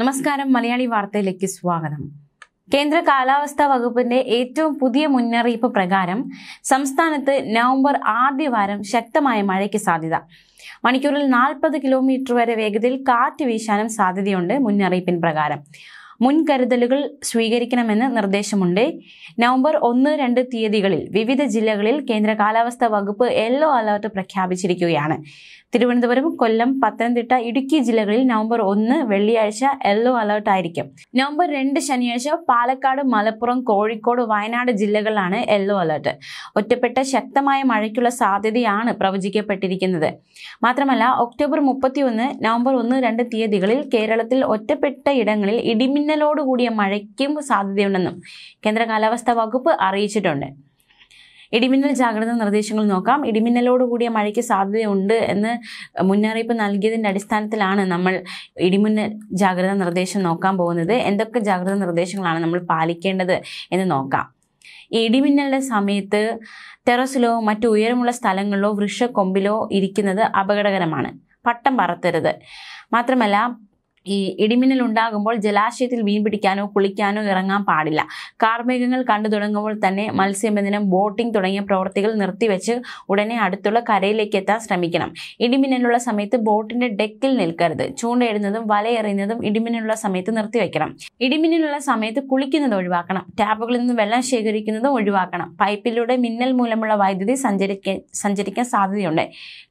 നമസ്കാരം മലയാളി വാർത്തയിലേക്ക് സ്വാഗതം കേന്ദ്ര കാലാവസ്ഥാ വകുപ്പിന്റെ ഏറ്റവും പുതിയ മുന്നറിയിപ്പ് പ്രകാരം സംസ്ഥാനത്ത് നവംബർ ആദ്യവാരം ശക്തമായ മഴയ്ക്ക് സാധ്യത മണിക്കൂറിൽ നാൽപ്പത് കിലോമീറ്റർ വരെ വേഗതയിൽ കാറ്റ് വീശാനും സാധ്യതയുണ്ട് മുന്നറിയിപ്പിൻ പ്രകാരം മുൻകരുതലുകൾ സ്വീകരിക്കണമെന്ന് നിർദ്ദേശമുണ്ട് നവംബർ ഒന്ന് രണ്ട് തീയതികളിൽ വിവിധ ജില്ലകളിൽ കേന്ദ്ര കാലാവസ്ഥാ വകുപ്പ് യെല്ലോ അലർട്ട് പ്രഖ്യാപിച്ചിരിക്കുകയാണ് തിരുവനന്തപുരം കൊല്ലം പത്തനംതിട്ട ഇടുക്കി ജില്ലകളിൽ നവംബർ ഒന്ന് വെള്ളിയാഴ്ച യെല്ലോ അലർട്ട് ആയിരിക്കും നവംബർ രണ്ട് ശനിയാഴ്ച പാലക്കാട് മലപ്പുറം കോഴിക്കോട് വയനാട് ജില്ലകളിലാണ് യെല്ലോ അലർട്ട് ഒറ്റപ്പെട്ട ശക്തമായ മഴയ്ക്കുള്ള സാധ്യതയാണ് പ്രവചിക്കപ്പെട്ടിരിക്കുന്നത് മാത്രമല്ല ഒക്ടോബർ മുപ്പത്തിയൊന്ന് നവംബർ ഒന്ന് രണ്ട് തീയതികളിൽ കേരളത്തിൽ ഒറ്റപ്പെട്ട ഇടങ്ങളിൽ ഇടിമിന്നൽ കൂടിയ മഴയ്ക്കും സാധ്യതയുണ്ടെന്നും കേന്ദ്ര കാലാവസ്ഥാ വകുപ്പ് അറിയിച്ചിട്ടുണ്ട് ഇടിമിന്നൽ ജാഗ്രത നിർദ്ദേശങ്ങൾ നോക്കാം ഇടിമിന്നലോടുകൂടിയ മഴയ്ക്ക് സാധ്യതയുണ്ട് എന്ന് മുന്നറിയിപ്പ് നൽകിയതിൻ്റെ അടിസ്ഥാനത്തിലാണ് നമ്മൾ ഇടിമിന്നൽ ജാഗ്രത നിർദ്ദേശം നോക്കാൻ പോകുന്നത് എന്തൊക്കെ ജാഗ്രത നിർദ്ദേശങ്ങളാണ് നമ്മൾ പാലിക്കേണ്ടത് എന്ന് നോക്കാം ഇടിമിന്നലിൻ്റെ സമയത്ത് ടെറസിലോ മറ്റു ഉയരമുള്ള സ്ഥലങ്ങളിലോ വൃക്ഷക്കൊമ്പിലോ ഇരിക്കുന്നത് അപകടകരമാണ് പട്ടം പറത്തരുത് മാത്രമല്ല ഈ ഇടിമിന്നൽ ഉണ്ടാകുമ്പോൾ ജലാശയത്തിൽ മീൻ പിടിക്കാനോ കുളിക്കാനോ ഇറങ്ങാൻ പാടില്ല കാർമേഘങ്ങൾ കണ്ടു തുടങ്ങുമ്പോൾ തന്നെ മത്സ്യബന്ധനം ബോട്ടിംഗ് തുടങ്ങിയ പ്രവൃത്തികൾ നിർത്തിവെച്ച് ഉടനെ അടുത്തുള്ള കരയിലേക്ക് എത്താൻ ശ്രമിക്കണം ഇടിമിന്നലുള്ള സമയത്ത് ബോട്ടിന്റെ ഡെക്കിൽ നിൽക്കരുത് ചൂണ്ടയിടുന്നതും വലയെറിയുന്നതും ഇടിമിന്നലുള്ള സമയത്ത് നിർത്തിവെക്കണം ഇടിമിന്നലുള്ള സമയത്ത് കുളിക്കുന്നത് ഒഴിവാക്കണം ടാപ്പുകളിൽ നിന്ന് വെള്ളം ശേഖരിക്കുന്നതും ഒഴിവാക്കണം പൈപ്പിലൂടെ മിന്നൽ മൂലമുള്ള വൈദ്യുതി സഞ്ചരിക്കാൻ സഞ്ചരിക്കാൻ സാധ്യതയുണ്ട്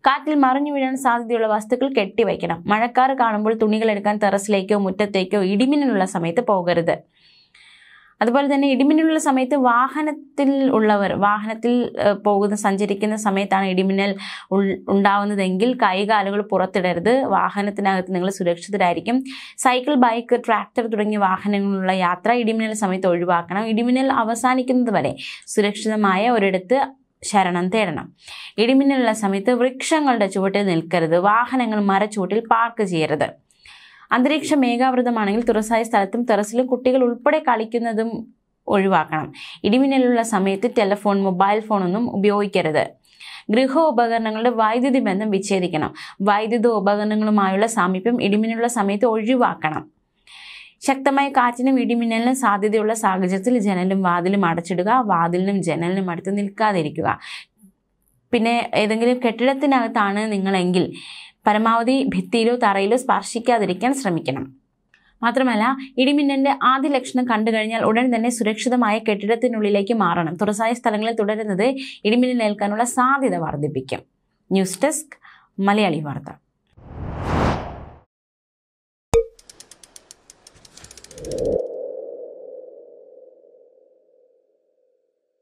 കാറ്റിൽ മറിഞ്ഞു വീഴാൻ സാധ്യതയുള്ള വസ്തുക്കൾ കെട്ടിവയ്ക്കണം മഴക്കാർ കാണുമ്പോൾ തുണികൾ ടെറസിലേക്കോ മുറ്റത്തേക്കോ ഇടിമിന്നലുള്ള സമയത്ത് പോകരുത് അതുപോലെ തന്നെ ഇടിമിന്നലുള്ള സമയത്ത് വാഹനത്തിൽ ഉള്ളവർ വാഹനത്തിൽ പോകുന്ന സഞ്ചരിക്കുന്ന സമയത്താണ് ഇടിമിന്നൽ ഉണ്ടാവുന്നതെങ്കിൽ കൈകാലുകൾ പുറത്തിടരുത് വാഹനത്തിനകത്ത് നിങ്ങൾ സുരക്ഷിതരായിരിക്കും സൈക്കിൾ ബൈക്ക് ട്രാക്ടർ തുടങ്ങിയ വാഹനങ്ങളുള്ള യാത്ര ഇടിമിന്നൽ സമയത്ത് ഒഴിവാക്കണം ഇടിമിന്നൽ അവസാനിക്കുന്നത് വരെ സുരക്ഷിതമായ ഒരിടത്ത് ശരണം തേടണം ഇടിമിന്നലുള്ള സമയത്ത് വൃക്ഷങ്ങളുടെ ചുവട്ടിൽ നിൽക്കരുത് വാഹനങ്ങൾ മരച്ചുവട്ടിൽ പാർക്ക് ചെയ്യരുത് അന്തരീക്ഷ മേഘാവൃതമാണെങ്കിൽ തുറസായ സ്ഥലത്തും ടെറസിലും കുട്ടികൾ ഉൾപ്പെടെ കളിക്കുന്നതും ഒഴിവാക്കണം ഇടിമിന്നലുള്ള സമയത്ത് ടെലഫോൺ മൊബൈൽ ഫോണൊന്നും ഉപയോഗിക്കരുത് ഗൃഹോപകരണങ്ങളുടെ വൈദ്യുതി ബന്ധം വിച്ഛേദിക്കണം വൈദ്യുത ഉപകരണങ്ങളുമായുള്ള സാമീപ്യം ഇടിമിന്നലുള്ള സമയത്ത് ഒഴിവാക്കണം ശക്തമായ കാറ്റിനും ഇടിമിന്നലിനും സാധ്യതയുള്ള സാഹചര്യത്തിൽ ജനലും വാതിലും അടച്ചിടുക വാതിലിനും ജനലിനും അടുത്ത് നിൽക്കാതിരിക്കുക പിന്നെ ഏതെങ്കിലും കെട്ടിടത്തിനകത്താണ് നിങ്ങളെങ്കിൽ പരമാവധി ഭിത്തിയിലോ തറയിലോ സ്പർശിക്കാതിരിക്കാൻ ശ്രമിക്കണം മാത്രമല്ല ഇടിമിന്നലിന്റെ ആദ്യ ലക്ഷണം കണ്ടു കഴിഞ്ഞാൽ ഉടൻ തന്നെ സുരക്ഷിതമായ കെട്ടിടത്തിനുള്ളിലേക്ക് മാറണം തുറസായ സ്ഥലങ്ങളിൽ തുടരുന്നത് ഇടിമിന്നലേൽക്കാനുള്ള സാധ്യത വർദ്ധിപ്പിക്കും ന്യൂസ് ഡെസ്ക് മലയാളി വാർത്ത